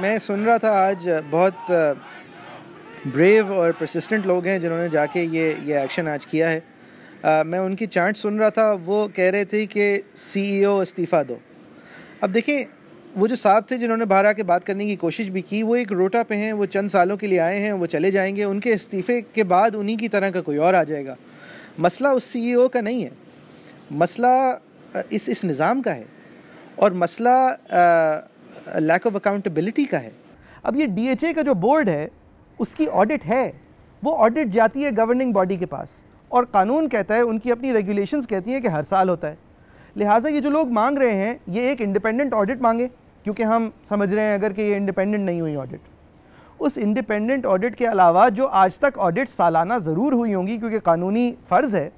मैं सुन रहा था आज बहुत ब्रेव और प्रसिस्टेंट लोग हैं जिन्होंने जाके ये ये एक्शन आज किया है आ, मैं उनकी चार्ट सुन रहा था वो कह रहे थे कि सीईओ e इस्तीफ़ा दो अब देखिए वो जो साहब थे जिन्होंने बाहर आके बात करने की कोशिश भी की वो एक रोटा पे हैं वो चंद सालों के लिए आए हैं वो चले जाएंगे उनके इस्तीफ़े के बाद उन्हीं की तरह का कोई और आ जाएगा मसला उस सीईओ e का नहीं है मसला इस इस निज़ाम का है और मसला आ, लैक ऑफ अकाउंटेबिलिटी का है अब ये डीएचए का जो बोर्ड है उसकी ऑडिट है वो ऑडिट जाती है गवर्निंग बॉडी के पास और कानून कहता है उनकी अपनी रेगुलेशंस कहती हैं कि हर साल होता है लिहाजा ये जो लोग मांग रहे हैं ये एक इंडिपेंडेंट ऑडिट मांगे क्योंकि हम समझ रहे हैं अगर कि ये इंडिपेंडेंट नहीं हुई ऑडिट उस इंडिपेंडेंट ऑडिट के अलावा जो आज तक ऑडिट सालाना ज़रूर हुई होंगी क्योंकि कानूनी फ़र्ज़ है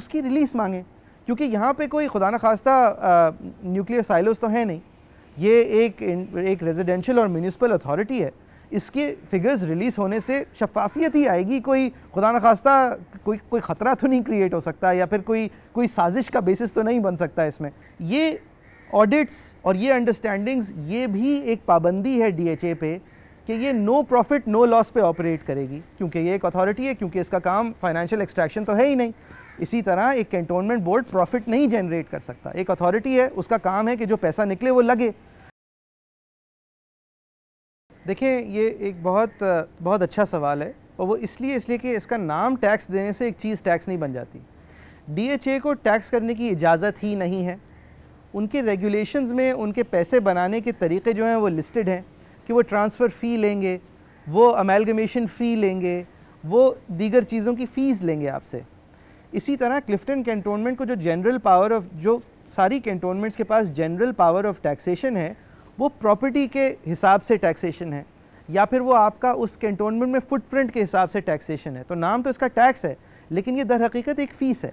उसकी रिलीज़ मांगें क्योंकि यहाँ पे कोई खुदा न खास्ता न्यूक्लियर साइलोस तो है नहीं ये एक एक रेजिडेंशियल और म्यूनसिपल अथॉरिटी है इसके फिगर्स रिलीज़ होने से शफाफियत ही आएगी कोई खुदा न खास्ता कोई कोई ख़तरा तो नहीं क्रिएट हो सकता या फिर कोई कोई साजिश का बेसिस तो नहीं बन सकता इसमें ये ऑडिट्स और ये अंडरस्टैंडिंग्स ये भी एक पाबंदी है डीएचए पे कि ये नो प्रॉफिट नो लॉस पे ऑपरेट करेगी क्योंकि ये एक अथॉरिटी है क्योंकि इसका काम फाइनेंशियल एक्सट्रैक्शन तो है ही नहीं इसी तरह एक कैंटोनमेंट बोर्ड प्रॉफिट नहीं जनरेट कर सकता एक अथॉरिटी है उसका काम है कि जो पैसा निकले वो लगे देखिए ये एक बहुत बहुत अच्छा सवाल है और वो इसलिए इसलिए कि इसका नाम टैक्स देने से एक चीज़ टैक्स नहीं बन जाती डीएचए को टैक्स करने की इजाज़त ही नहीं है उनके रेगुलेशंस में उनके पैसे बनाने के तरीके जो हैं वो लिस्टेड हैं कि वो ट्रांसफ़र फ़ी लेंगे वो अमेलगमेशन फ़ी लेंगे वो दीगर चीज़ों की फ़ीस लेंगे आपसे इसी तरह क्लिफ्टन कैंटोनमेंट को जो जनरल पावर ऑफ जो सारी कैंटोनमेंट्स के पास जनरल पावर ऑफ टैक्सेशन है वो प्रॉपर्टी के हिसाब से टैक्सेशन है या फिर वो आपका उस कंटोनमेंट में फुटप्रिंट के हिसाब से टैक्सेशन है तो नाम तो इसका टैक्स है लेकिन ये दर हकीकत एक फ़ीस है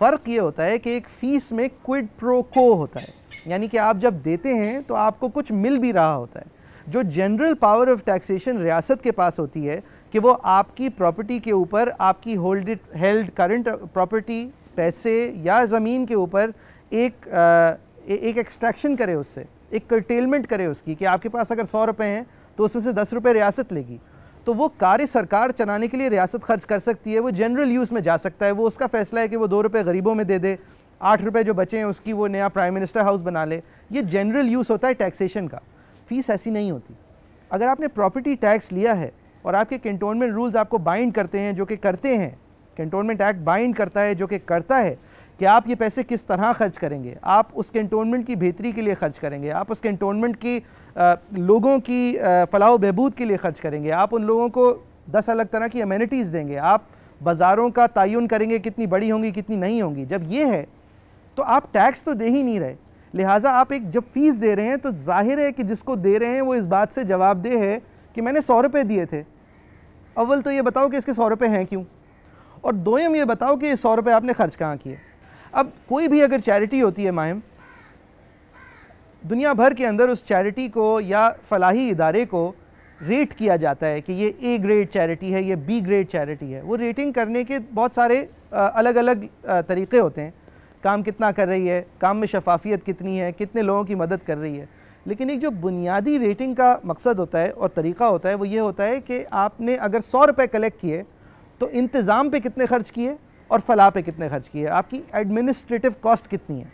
फ़र्क ये होता है कि एक फ़ीस में क्विड प्रो को होता है यानी कि आप जब देते हैं तो आपको कुछ मिल भी रहा होता है जो जनरल पावर ऑफ टैक्सेशन रियासत के पास होती है कि वो आपकी प्रॉपर्टी के ऊपर आपकी होल्ड हेल्ड करंट प्रॉपर्टी पैसे या ज़मीन के ऊपर एक आ, ए, एक एक्सट्रैक्शन करे उससे एक कर्टेलमेंट करे उसकी कि आपके पास अगर सौ रुपये हैं तो उसमें से दस रुपये रियासत लेगी तो वो कार्य सरकार चलाने के लिए रियासत खर्च कर सकती है वो जनरल यूज़ में जा सकता है वो उसका फैसला है कि वो दो रुपये गरीबों में दे दे आठ रुपये जो बचे हैं उसकी वो नया प्राइम मिनिस्टर हाउस बना ले ये जनरल यूज़ होता है टैक्सेशन का फीस ऐसी नहीं होती अगर आपने प्रॉपर्टी टैक्स लिया है और आपके कंटोनमेंट रूल्स आपको बाइंड करते हैं जो कि करते हैं कंटोनमेंट एक्ट बाइंड करता है जो कि करता है कि आप ये पैसे किस तरह खर्च करेंगे आप उस कंटोनमेंट की बेहतरी के लिए खर्च करेंगे आप उस कंटोनमेंट की आ, लोगों की फलाह बहबूद के लिए खर्च करेंगे आप उन लोगों को दस अलग तरह की अमेनिटीज़ देंगे आप बाज़ारों का तयन करेंगे कितनी बड़ी होंगी कितनी नहीं होंगी जब ये है तो आप टैक्स तो दे ही नहीं रहे लिहाजा आप एक जब फ़ीस दे रहे हैं तो जाहिर है कि जिसको दे रहे हैं वो इस बात से जवाबदेह है कि मैंने सौ रुपये दिए थे अव्वल तो ये बताओ कि इसके सौ रुपये हैं क्यों और दोयम ये बताओ कि ये सौ रुपये आपने खर्च कहाँ किए अब कोई भी अगर चैरिटी होती है माहिम दुनिया भर के अंदर उस चैरिटी को या फलाही इदारे को रेट किया जाता है कि ये ए ग्रेड चैरिटी है ये बी ग्रेड चैरिटी है वो रेटिंग करने के बहुत सारे अलग अलग तरीक़े होते हैं काम कितना कर रही है काम में शफाफियत कितनी है कितने लोगों की मदद कर रही है लेकिन एक जो बुनियादी रेटिंग का मकसद होता है और तरीका होता है वो ये होता है कि आपने अगर सौ रुपये कलेक्ट किए तो इंतज़ाम पे कितने खर्च किए और फलाह पे कितने खर्च किए आपकी एडमिनिस्ट्रेटिव कॉस्ट कितनी है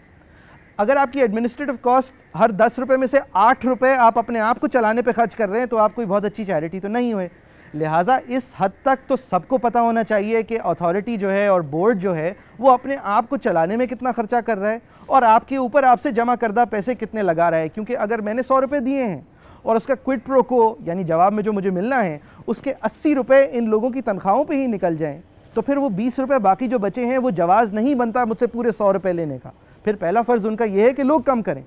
अगर आपकी एडमिनिस्ट्रेटिव कॉस्ट हर दस रुपये में से आठ रुपये आप अपने आप को चलाने पे खर्च कर रहे हैं तो आप कोई बहुत अच्छी चैरिटी तो नहीं हुए लिहाजा इस हद तक तो सबको पता होना चाहिए कि अथॉरिटी जो है और बोर्ड जो है वो अपने आप को चलाने में कितना खर्चा कर रहा है और आपके ऊपर आपसे जमा करदा पैसे कितने लगा रहा है क्योंकि अगर मैंने सौ रुपये दिए हैं और उसका क्विट प्रोको यानी जवाब में जो मुझे मिलना है उसके अस्सी रुपये इन लोगों की तनख्वाहों पर ही निकल जाएँ तो फिर वो बीस रुपये बाकी जो बचे हैं वो जवाज़ नहीं बनता मुझसे पूरे सौ रुपये लेने का फिर पहला फ़र्ज़ उनका ये है कि लोग कम करें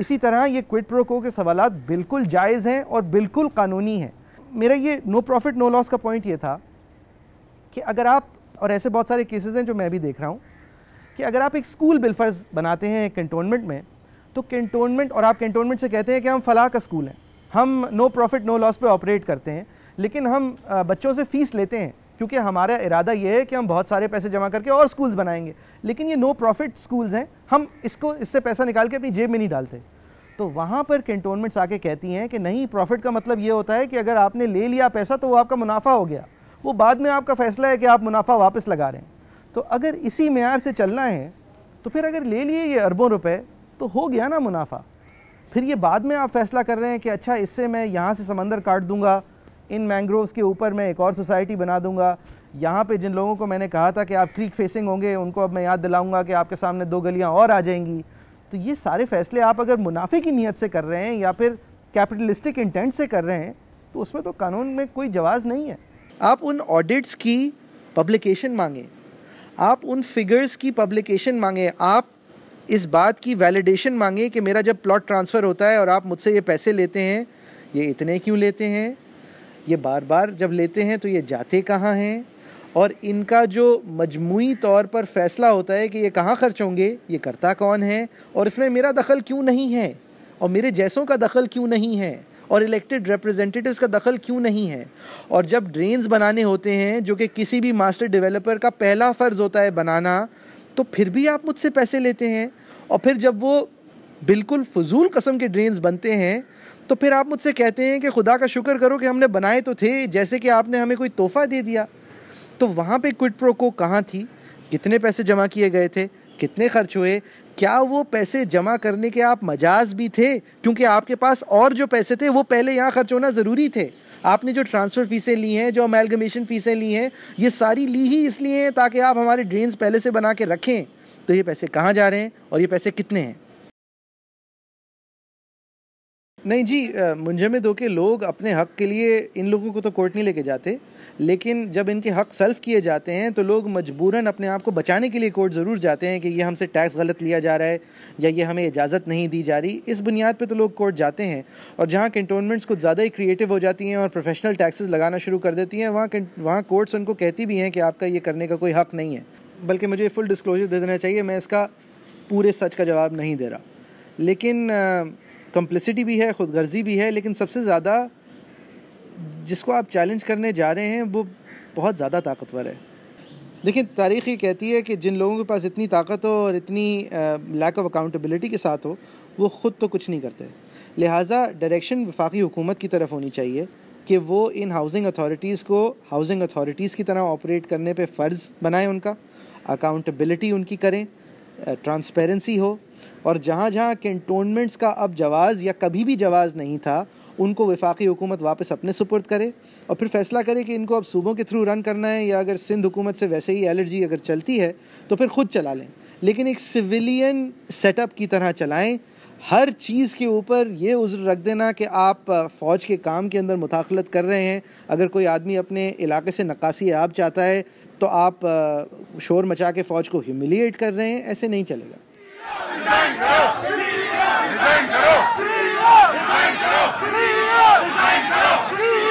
इसी तरह ये क्विट प्रोको के सवाल बिल्कुल जायज़ हैं और बिल्कुल कानूनी हैं मेरा ये नो प्रॉफिट नो लॉस का पॉइंट ये था कि अगर आप और ऐसे बहुत सारे केसेस हैं जो मैं भी देख रहा हूँ कि अगर आप एक स्कूल बिलफर्ज बनाते हैं कंटोनमेंट में तो कंटोनमेंट और आप कंटोनमेंट से कहते हैं कि हम फलाह का स्कूल हैं हम नो प्रॉफिट नो लॉस पे ऑपरेट करते हैं लेकिन हम बच्चों से फ़ीस लेते हैं क्योंकि हमारा इरादा यह है कि हम बहुत सारे पैसे जमा करके और स्कूल्स बनाएंगे लेकिन ये नो प्रॉफिट स्कूल्स हैं हम इसको इससे पैसा निकाल के अपनी जेब में नहीं डालते तो वहाँ पर कैंटोनमेंट्स आके कहती हैं कि नहीं प्रॉफिट का मतलब ये होता है कि अगर आपने ले लिया पैसा तो वो आपका मुनाफा हो गया वो बाद में आपका फैसला है कि आप मुनाफा वापस लगा रहे हैं तो अगर इसी मैार से चलना है तो फिर अगर ले लिए ये अरबों रुपए तो हो गया ना मुनाफा फिर ये बाद में आप फैसला कर रहे हैं कि अच्छा इससे मैं यहाँ से समंदर काट दूंगा इन मैंग्रोव्स के ऊपर मैं एक और सोसाइटी बना दूंगा यहाँ पे जिन लोगों को मैंने कहा था कि आप क्रीक फेसिंग होंगे उनको अब मैं याद दिलाऊंगा कि आपके सामने दो गलियाँ और आ जाएंगी तो ये सारे फैसले आप अगर मुनाफे की नीयत से कर रहे हैं या फिर कैपिटलिस्टिक इंटेंट से कर रहे हैं तो उसमें तो कानून में कोई जवाज़ नहीं है आप उन ऑडिट्स की पब्लिकेशन मांगें आप उन फिगर्स की पब्लिकेशन मांगें आप इस बात की वैलिडेशन मांगे कि मेरा जब प्लॉट ट्रांसफ़र होता है और आप मुझसे ये पैसे लेते हैं ये इतने क्यों लेते हैं ये बार बार जब लेते हैं तो ये जाते कहाँ हैं और इनका जो मजमू तौर पर फैसला होता है कि ये कहाँ खर्च होंगे ये करता कौन है और इसमें मेरा दखल क्यों नहीं है और मेरे जैसों का दखल क्यों नहीं है और इलेक्टेड रिप्रेजेंटेटिव्स का दखल क्यों नहीं है और जब ड्रेन्स बनाने होते हैं जो कि किसी भी मास्टर डेवलपर का पहला फ़र्ज़ होता है बनाना तो फिर भी आप मुझसे पैसे लेते हैं और फिर जब वो बिल्कुल फजूल कस्म के ड्रेन्स बनते हैं तो फिर आप मुझसे कहते हैं कि खुदा का शुक्र करो कि हमने बनाए तो थे जैसे कि आपने हमें कोई तोहफ़ा दे दिया तो वहाँ पे क्विट प्रो को कहाँ थी कितने पैसे जमा किए गए थे कितने खर्च हुए क्या वो पैसे जमा करने के आप मजाज भी थे क्योंकि आपके पास और जो पैसे थे वो पहले यहाँ खर्च होना ज़रूरी थे आपने जो ट्रांसफ़र फ़ीसें ली हैं जो अमेलगमेशन फ़ीसें ली हैं ये सारी ली ही इसलिए हैं ताकि आप हमारे ड्रेन्स पहले से बना के रखें तो ये पैसे कहाँ जा रहे हैं और ये पैसे कितने हैं नहीं जी मुंजमद के लोग अपने हक के लिए इन लोगों को तो कोर्ट नहीं लेके जाते लेकिन जब इनके हक सेल्फ किए जाते हैं तो लोग मजबूरन अपने आप को बचाने के लिए कोर्ट ज़रूर जाते हैं कि ये हमसे टैक्स गलत लिया जा रहा है या ये हमें इजाज़त नहीं दी जा रही इस बुनियाद पे तो लोग कोर्ट जाते हैं और जहाँ कंटोनमेंट्स कुछ ज़्यादा ही क्रिएटिव हो जाती हैं और प्रोफेशनल टैक्सेस लगाना शुरू कर देती हैं वहाँ वहाँ कोर्ट्स उनको कहती भी हैं कि आपका ये करने का कोई हक नहीं है बल्कि मुझे फुल डिस्क्लोजर दे देना चाहिए मैं इसका पूरे सच का जवाब नहीं दे रहा लेकिन कम्प्लिसिटी भी है खुद गर्जी भी है लेकिन सबसे ज़्यादा जिसको आप चैलेंज करने जा रहे हैं वो बहुत ज़्यादा ताकतवर है देखिए तारीख़ ये कहती है कि जिन लोगों के पास इतनी ताकत हो और इतनी लैक ऑफ अकाउंटेबिलिटी के साथ हो वो ख़ुद तो कुछ नहीं करते लिहाजा डायरेक्शन वफाकी हुकूमत की तरफ होनी चाहिए कि वो इन हाउसिंग अथॉरिटीज़ को हाउसिंग अथॉरिटीज़ की तरह ऑपरेट करने पे फ़र्ज़ बनाएं उनका अकाउंटेबिलिटी उनकी करें ट्रांसपेरेंसी हो और जहाँ जहाँ कैंटोनमेंट्स का अब जवाज़ या कभी भी जवाज़ नहीं था उनको वफाकी हुकूमत वापस अपने सुपुर्द करे और फिर फैसला करे कि इनको अब सूबों के थ्रू रन करना है या अगर सिंध हुकूमत से वैसे ही एलर्जी अगर चलती है तो फिर ख़ुद चला लें लेकिन एक सिविलियन सेटअप की तरह चलाएं हर चीज़ के ऊपर ये उज्र रख देना कि आप फ़ौज के काम के अंदर मुदाखलत कर रहे हैं अगर कोई आदमी अपने इलाके से नक्काशी आब चाहता है तो आप शोर मचा के फ़ौज को ह्यूमिलिएट कर रहे हैं ऐसे नहीं चलेगा करो